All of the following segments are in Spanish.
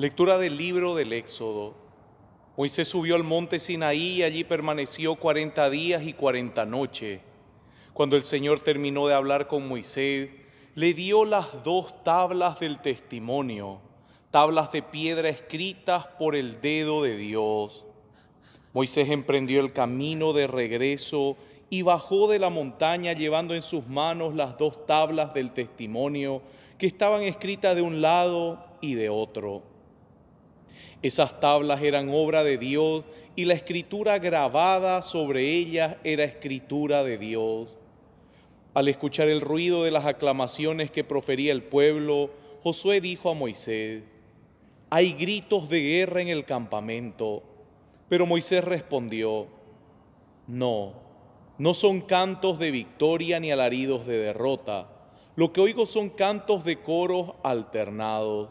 Lectura del libro del Éxodo. Moisés subió al monte Sinaí y allí permaneció cuarenta días y cuarenta noches. Cuando el Señor terminó de hablar con Moisés, le dio las dos tablas del testimonio, tablas de piedra escritas por el dedo de Dios. Moisés emprendió el camino de regreso y bajó de la montaña llevando en sus manos las dos tablas del testimonio que estaban escritas de un lado y de otro. Esas tablas eran obra de Dios y la escritura grabada sobre ellas era escritura de Dios. Al escuchar el ruido de las aclamaciones que profería el pueblo, Josué dijo a Moisés, hay gritos de guerra en el campamento. Pero Moisés respondió, no, no son cantos de victoria ni alaridos de derrota. Lo que oigo son cantos de coros alternados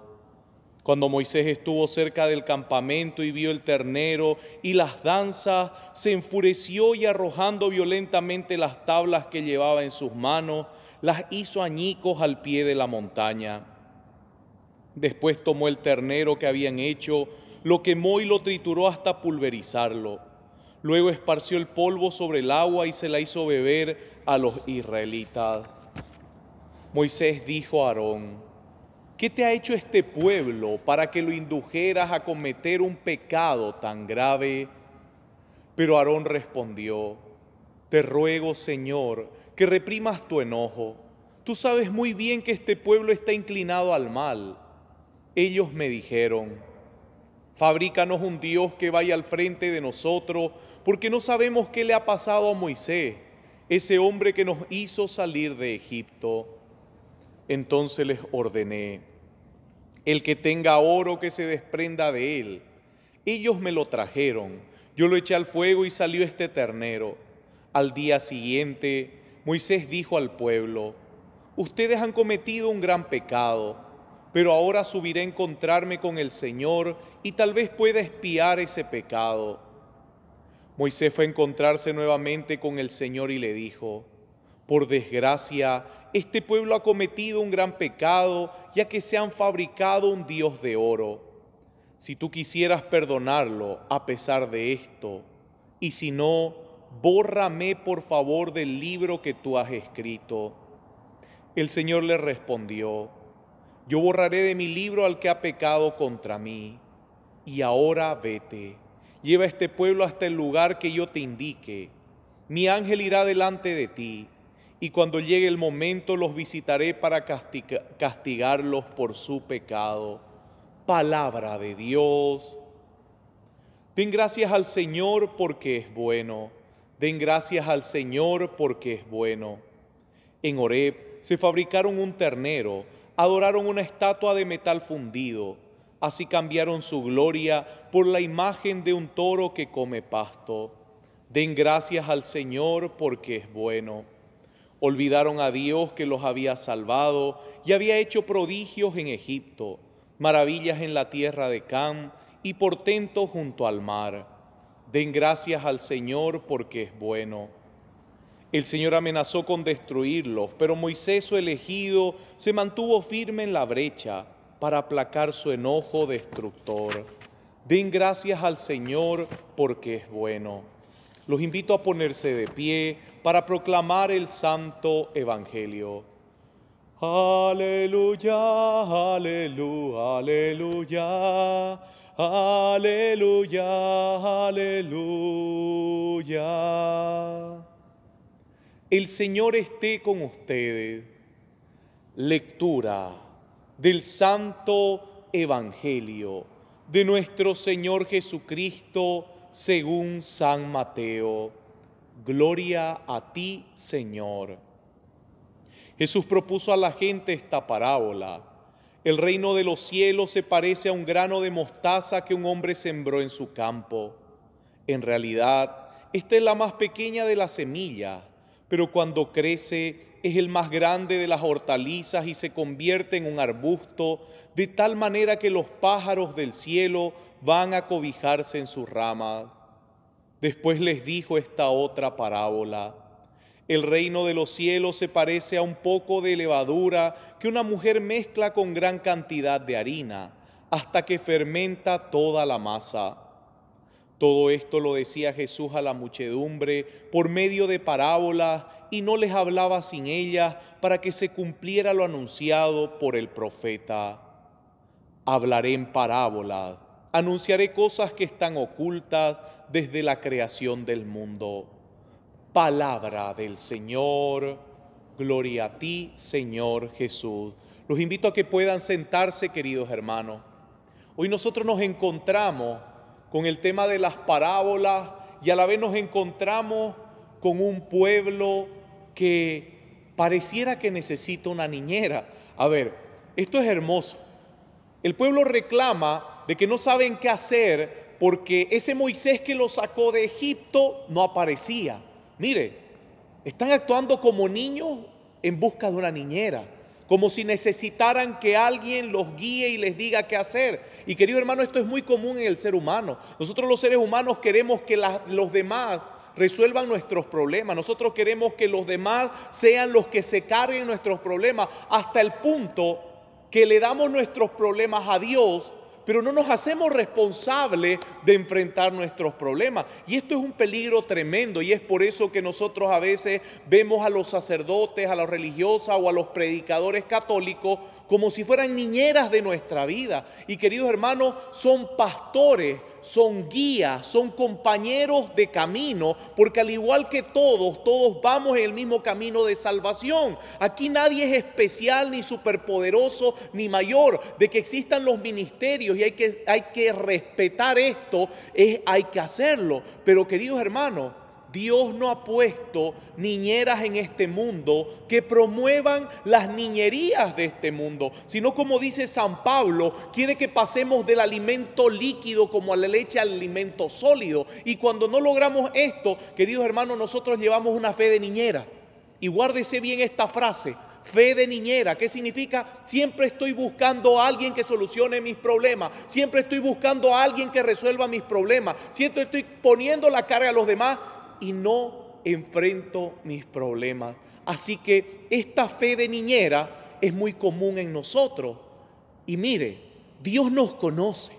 cuando Moisés estuvo cerca del campamento y vio el ternero y las danzas, se enfureció y arrojando violentamente las tablas que llevaba en sus manos, las hizo añicos al pie de la montaña. Después tomó el ternero que habían hecho, lo quemó y lo trituró hasta pulverizarlo. Luego esparció el polvo sobre el agua y se la hizo beber a los israelitas. Moisés dijo a Aarón, ¿Qué te ha hecho este pueblo para que lo indujeras a cometer un pecado tan grave? Pero Aarón respondió, Te ruego, Señor, que reprimas tu enojo. Tú sabes muy bien que este pueblo está inclinado al mal. Ellos me dijeron, Fabrícanos un Dios que vaya al frente de nosotros, porque no sabemos qué le ha pasado a Moisés, ese hombre que nos hizo salir de Egipto. Entonces les ordené, el que tenga oro que se desprenda de él. Ellos me lo trajeron, yo lo eché al fuego y salió este ternero. Al día siguiente, Moisés dijo al pueblo, ustedes han cometido un gran pecado, pero ahora subiré a encontrarme con el Señor y tal vez pueda espiar ese pecado. Moisés fue a encontrarse nuevamente con el Señor y le dijo, por desgracia, este pueblo ha cometido un gran pecado, ya que se han fabricado un dios de oro. Si tú quisieras perdonarlo a pesar de esto, y si no, bórrame por favor del libro que tú has escrito. El Señor le respondió, yo borraré de mi libro al que ha pecado contra mí. Y ahora vete, lleva a este pueblo hasta el lugar que yo te indique. Mi ángel irá delante de ti y cuando llegue el momento los visitaré para castigarlos por su pecado. Palabra de Dios. Den gracias al Señor porque es bueno. Den gracias al Señor porque es bueno. En Oreb se fabricaron un ternero, adoraron una estatua de metal fundido. Así cambiaron su gloria por la imagen de un toro que come pasto. Den gracias al Señor porque es bueno Olvidaron a Dios que los había salvado y había hecho prodigios en Egipto, maravillas en la tierra de Cam y portentos junto al mar. Den gracias al Señor porque es bueno. El Señor amenazó con destruirlos, pero Moisés, su elegido, se mantuvo firme en la brecha para aplacar su enojo destructor. Den gracias al Señor porque es bueno. Los invito a ponerse de pie para proclamar el santo evangelio. Aleluya, aleluya, aleluya, aleluya, aleluya. El Señor esté con ustedes. Lectura del Santo Evangelio de nuestro Señor Jesucristo según San Mateo. Gloria a ti, Señor. Jesús propuso a la gente esta parábola. El reino de los cielos se parece a un grano de mostaza que un hombre sembró en su campo. En realidad, esta es la más pequeña de las semillas, pero cuando crece es el más grande de las hortalizas y se convierte en un arbusto, de tal manera que los pájaros del cielo van a cobijarse en sus ramas. Después les dijo esta otra parábola. El reino de los cielos se parece a un poco de levadura que una mujer mezcla con gran cantidad de harina hasta que fermenta toda la masa. Todo esto lo decía Jesús a la muchedumbre por medio de parábolas y no les hablaba sin ellas para que se cumpliera lo anunciado por el profeta. Hablaré en parábolas anunciaré cosas que están ocultas desde la creación del mundo. Palabra del Señor, gloria a ti, Señor Jesús. Los invito a que puedan sentarse, queridos hermanos. Hoy nosotros nos encontramos con el tema de las parábolas y a la vez nos encontramos con un pueblo que pareciera que necesita una niñera. A ver, esto es hermoso. El pueblo reclama de que no saben qué hacer porque ese Moisés que los sacó de Egipto no aparecía. Mire, están actuando como niños en busca de una niñera, como si necesitaran que alguien los guíe y les diga qué hacer. Y querido hermano, esto es muy común en el ser humano. Nosotros los seres humanos queremos que los demás resuelvan nuestros problemas. Nosotros queremos que los demás sean los que se carguen nuestros problemas hasta el punto que le damos nuestros problemas a Dios pero no nos hacemos responsables de enfrentar nuestros problemas. Y esto es un peligro tremendo y es por eso que nosotros a veces vemos a los sacerdotes, a las religiosas o a los predicadores católicos como si fueran niñeras de nuestra vida. Y queridos hermanos, son pastores, son guías, son compañeros de camino, porque al igual que todos, todos vamos en el mismo camino de salvación. Aquí nadie es especial, ni superpoderoso, ni mayor. De que existan los ministerios y hay que, hay que respetar esto, es, hay que hacerlo. Pero queridos hermanos, Dios no ha puesto niñeras en este mundo que promuevan las niñerías de este mundo, sino como dice San Pablo, quiere que pasemos del alimento líquido como a la leche al alimento sólido. Y cuando no logramos esto, queridos hermanos, nosotros llevamos una fe de niñera. Y guárdese bien esta frase, Fe de niñera, ¿qué significa? Siempre estoy buscando a alguien que solucione mis problemas, siempre estoy buscando a alguien que resuelva mis problemas, siempre estoy poniendo la carga a los demás y no enfrento mis problemas. Así que esta fe de niñera es muy común en nosotros. Y mire, Dios nos conoce.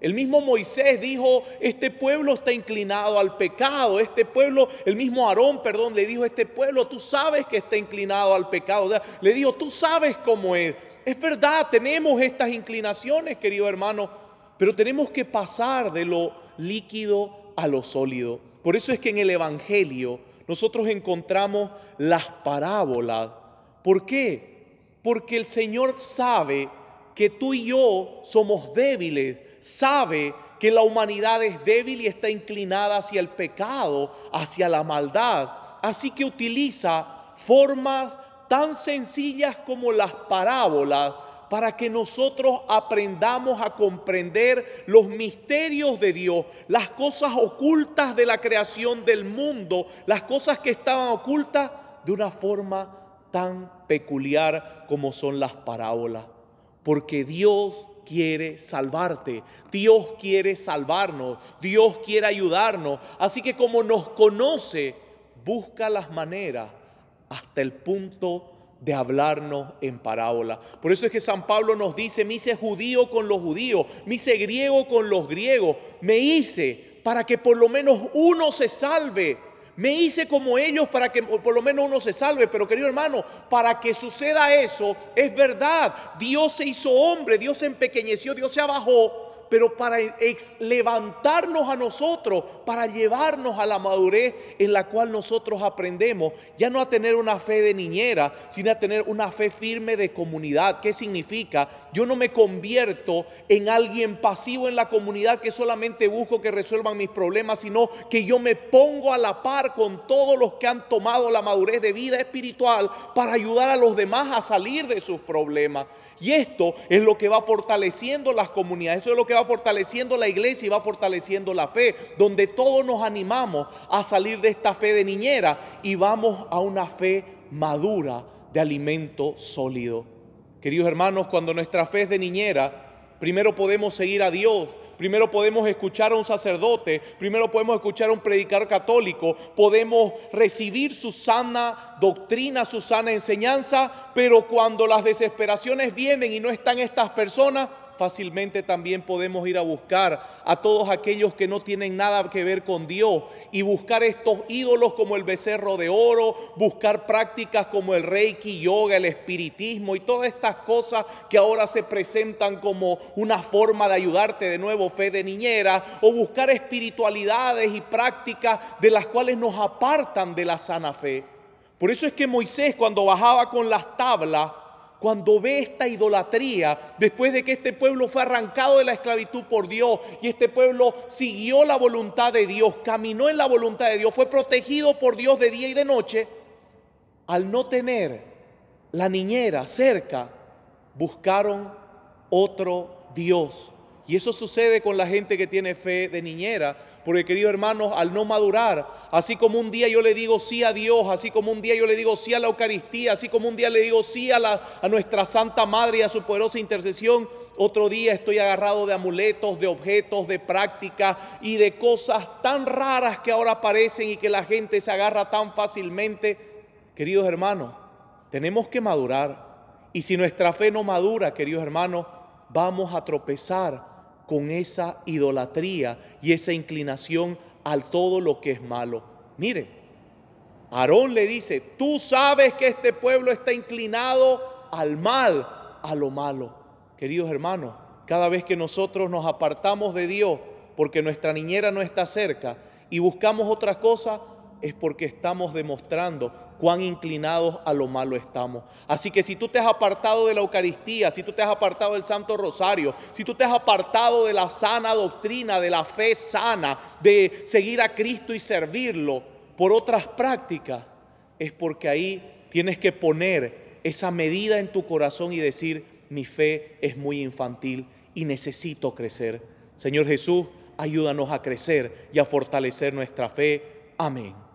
El mismo Moisés dijo, este pueblo está inclinado al pecado, este pueblo, el mismo Aarón, perdón, le dijo, este pueblo, tú sabes que está inclinado al pecado. le dijo, tú sabes cómo es. Es verdad, tenemos estas inclinaciones, querido hermano, pero tenemos que pasar de lo líquido a lo sólido. Por eso es que en el Evangelio nosotros encontramos las parábolas. ¿Por qué? Porque el Señor sabe que tú y yo somos débiles, sabe que la humanidad es débil y está inclinada hacia el pecado, hacia la maldad. Así que utiliza formas tan sencillas como las parábolas para que nosotros aprendamos a comprender los misterios de Dios, las cosas ocultas de la creación del mundo, las cosas que estaban ocultas de una forma tan peculiar como son las parábolas porque Dios quiere salvarte, Dios quiere salvarnos, Dios quiere ayudarnos. Así que como nos conoce, busca las maneras hasta el punto de hablarnos en parábola. Por eso es que San Pablo nos dice, me hice judío con los judíos, me hice griego con los griegos, me hice para que por lo menos uno se salve me hice como ellos para que por lo menos uno se salve, pero querido hermano, para que suceda eso es verdad. Dios se hizo hombre, Dios se empequeñeció, Dios se abajó pero para levantarnos a nosotros, para llevarnos a la madurez en la cual nosotros aprendemos, ya no a tener una fe de niñera, sino a tener una fe firme de comunidad. ¿Qué significa? Yo no me convierto en alguien pasivo en la comunidad que solamente busco que resuelvan mis problemas, sino que yo me pongo a la par con todos los que han tomado la madurez de vida espiritual para ayudar a los demás a salir de sus problemas. Y esto es lo que va fortaleciendo las comunidades, eso es lo que va fortaleciendo la iglesia y va fortaleciendo la fe, donde todos nos animamos a salir de esta fe de niñera y vamos a una fe madura de alimento sólido. Queridos hermanos, cuando nuestra fe es de niñera, Primero podemos seguir a Dios, primero podemos escuchar a un sacerdote, primero podemos escuchar a un predicador católico, podemos recibir su sana doctrina, su sana enseñanza, pero cuando las desesperaciones vienen y no están estas personas, fácilmente también podemos ir a buscar a todos aquellos que no tienen nada que ver con Dios y buscar estos ídolos como el becerro de oro, buscar prácticas como el reiki, yoga, el espiritismo y todas estas cosas que ahora se presentan como una forma de ayudarte de nuevo, fe de niñera, o buscar espiritualidades y prácticas de las cuales nos apartan de la sana fe. Por eso es que Moisés cuando bajaba con las tablas, cuando ve esta idolatría, después de que este pueblo fue arrancado de la esclavitud por Dios y este pueblo siguió la voluntad de Dios, caminó en la voluntad de Dios, fue protegido por Dios de día y de noche, al no tener la niñera cerca, buscaron otro Dios y eso sucede con la gente que tiene fe de niñera, porque queridos hermanos, al no madurar, así como un día yo le digo sí a Dios, así como un día yo le digo sí a la Eucaristía, así como un día le digo sí a, nuestra Santa Madre y a su poderosa intercesión, otro día estoy agarrado de amuletos, de objetos, de prácticas y de cosas tan raras que ahora aparecen y que la gente se agarra tan fácilmente. Queridos hermanos, tenemos que madurar. Y si nuestra fe no madura, queridos hermanos, vamos a tropezar con esa idolatría y esa inclinación al todo lo que es malo. Mire, Aarón le dice, tú sabes que este pueblo está inclinado al mal, a lo malo. Queridos hermanos, cada vez que nosotros nos apartamos de Dios porque nuestra niñera no está cerca y buscamos otra cosa, es porque estamos demostrando cuán inclinados a lo malo estamos. Así que si tú te has apartado de la Eucaristía, si tú te has apartado del Santo Rosario, si tú te has apartado de la sana doctrina, de la fe sana, de seguir a Cristo y servirlo por otras prácticas, es porque ahí tienes que poner esa medida en tu corazón y decir, mi fe es muy infantil y necesito crecer. Señor Jesús, ayúdanos a crecer y a fortalecer nuestra fe. Amén.